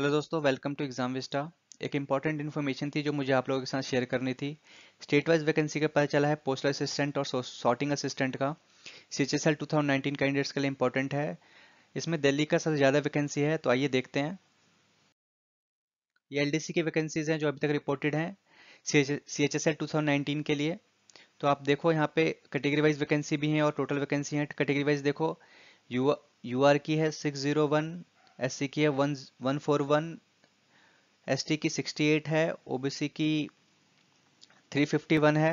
hello दोस्तों welcome to Exam Vista एक important information थी जो मुझे आप लोगों के साथ शेयर करनी थी स्टेट वाइज वैकेंसी का पता चला है पोस्टल असिस्टेंट और सॉर्टिंग असिस्टेंट का C H S L two thousand nineteen candidates के लिए इंपॉर्टेंट है इसमें दिल्ली का सबसे ज़्यादा वैकेंसी है तो आइए देखते हैं ये एल डी सी की वैकेंसीज हैं जो अभी तक रिपोर्टेड हैं C H S L two thousand nineteen के लिए तो आप देखो यहाँ पे कैटेगरी वाइज वैकेंसी भी हैं और टोटल वैकेंसी हैं कैटेगरी वाइज देखो यू यू आर की है सिक्स जीरो वन एस की है one one four one S की सिक्सटी एट है ओबीसी की थ्री फिफ्टी वन है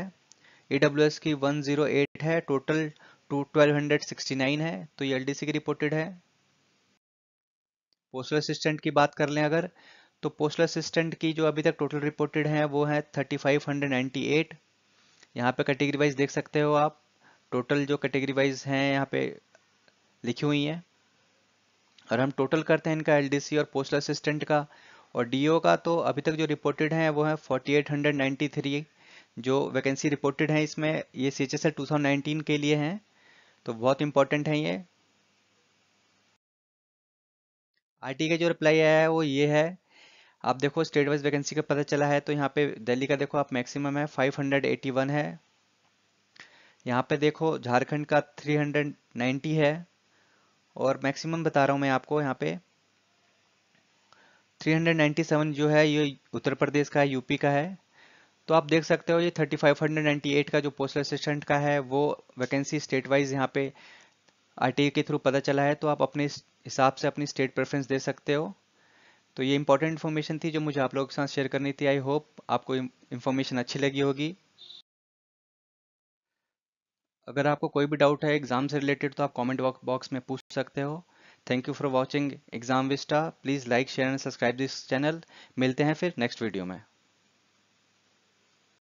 ई एस की वन जीरो एट है total two twelve hundred sixty nine है तो ये एल की रिपोर्टेड है पोस्टल असिस्टेंट की बात कर लें अगर तो पोस्टल असिस्टेंट की जो अभी तक टोटल रिपोर्टेड है वो है thirty five hundred ninety eight यहाँ पे कैटेगरी वाइज देख सकते हो आप टोटल जो कैटेगरी वाइज हैं यहाँ पे लिखी हुई हैं और हम टोटल करते हैं इनका एलडीसी और पोस्टल असिस्टेंट का और डीओ का तो अभी तक जो रिपोर्टेड है वो है 4893 जो वैकेंसी रिपोर्टेड है इसमें ये सी एच एस के लिए हैं तो बहुत इंपॉर्टेंट है ये आरटी का जो रिप्लाई आया है वो ये है आप देखो स्टेट वाइज वैकेंसी का पता चला है तो यहाँ पे दिल्ली का देखो आप मैक्सिमम है 581 है यहाँ पे देखो झारखंड का 390 है और मैक्सिमम बता रहा हूँ मैं आपको यहाँ पे 397 जो है ये उत्तर प्रदेश का है यूपी का है तो आप देख सकते हो ये 3598 का जो पोस्टल असिस्टेंट का है वो वैकेंसी स्टेट वाइज यहाँ पे आर के थ्रू पता चला है तो आप अपने हिसाब से अपनी स्टेट प्रेफरेंस दे सकते हो तो ये इंपॉर्टेंट इन्फॉर्मेशन थी जो मुझे आप लोगों के साथ शेयर करनी थी आई होप आपको इन्फॉर्मेशन अच्छी लगी होगी अगर आपको कोई भी डाउट है एग्जाम से रिलेटेड तो आप कमेंट बॉक्स में पूछ सकते हो thank you for watching Exam Vista please like share and subscribe this channel मिलते हैं फिर नेक्स्ट वीडियो में